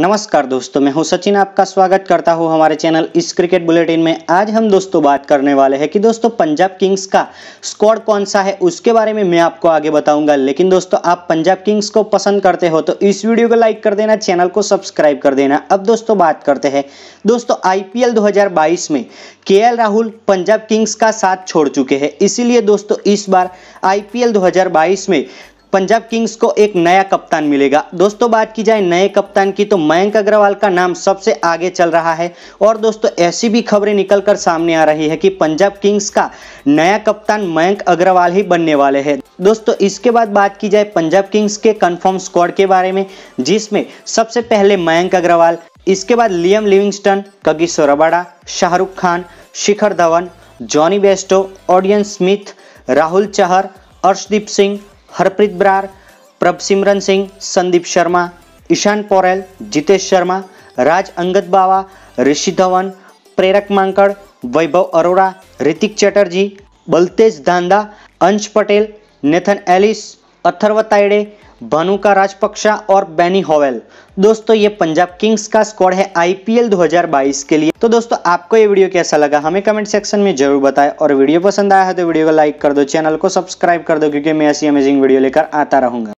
नमस्कार दोस्तों मैं हूं सचिन आपका स्वागत करता हूं हमारे चैनल इस क्रिकेट बुलेटिन में आज हम दोस्तों बात करने वाले हैं कि दोस्तों पंजाब किंग्स का स्क्वाड कौन सा है उसके बारे में मैं आपको आगे बताऊंगा लेकिन दोस्तों आप पंजाब किंग्स को पसंद करते हो तो इस वीडियो को लाइक कर देना चैनल को सब्सक्राइब कर देना अब दोस्तों बात करते हैं दोस्तों आई पी में के राहुल पंजाब किंग्स का साथ छोड़ चुके हैं इसीलिए दोस्तों इस बार आई पी में पंजाब किंग्स को एक नया कप्तान मिलेगा दोस्तों बात की जाए नए कप्तान की तो मयंक अग्रवाल का नाम सबसे आगे चल रहा है और दोस्तों ऐसी भी खबरें निकल कर सामने आ रही है कि पंजाब किंग्स का नया कप्तान मयंक अग्रवाल ही बनने वाले हैं दोस्तों इसके बाद बात की जाए पंजाब किंग्स के कन्फर्म स्क्वाड के बारे में जिसमें सबसे पहले मयंक अग्रवाल इसके बाद Liam Livingstone Kagiso Rabada Shahrukh Khan Shikhar Dhawan Jonny Bairstow Odean Smith Rahul Chahar Arshdeep Singh Harpreet Brar Prabhsimran Singh Sandeep Sharma Ishan Porel Jitesh Sharma Raj Angad Bawa Rishi Dhawan Prerak Mankad Vaibhav Arora Ritik Chatterjee Baltej Dhanda Ansh Patel Nathan Ellis Atharva Taide Bhanuka Rajapaksa और बेनी होवेल दोस्तों ये पंजाब किंग्स का स्क्वाड है आईपीएल 2022 के लिए तो दोस्तों आपको ये वीडियो कैसा लगा हमें कमेंट सेक्शन में जरूर बताएं और वीडियो पसंद आया है तो वीडियो को लाइक कर दो चैनल को सब्सक्राइब कर दो क्योंकि मैं ऐसी अमेजिंग वीडियो लेकर आता रहूंगा